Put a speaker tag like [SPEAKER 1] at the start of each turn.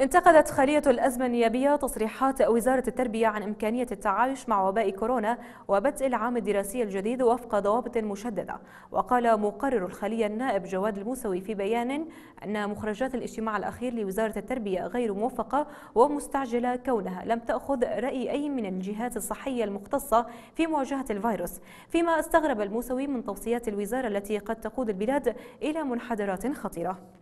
[SPEAKER 1] انتقدت خلية الأزمة النيابية تصريحات وزارة التربية عن إمكانية التعايش مع وباء كورونا وبدء العام الدراسي الجديد وفق ضوابط مشددة وقال مقرر الخلية النائب جواد الموسوي في بيان أن مخرجات الاجتماع الأخير لوزارة التربية غير موفقة ومستعجلة كونها لم تأخذ رأي أي من الجهات الصحية المختصة في مواجهة الفيروس فيما استغرب الموسوي من توصيات الوزارة التي قد تقود البلاد إلى منحدرات خطيرة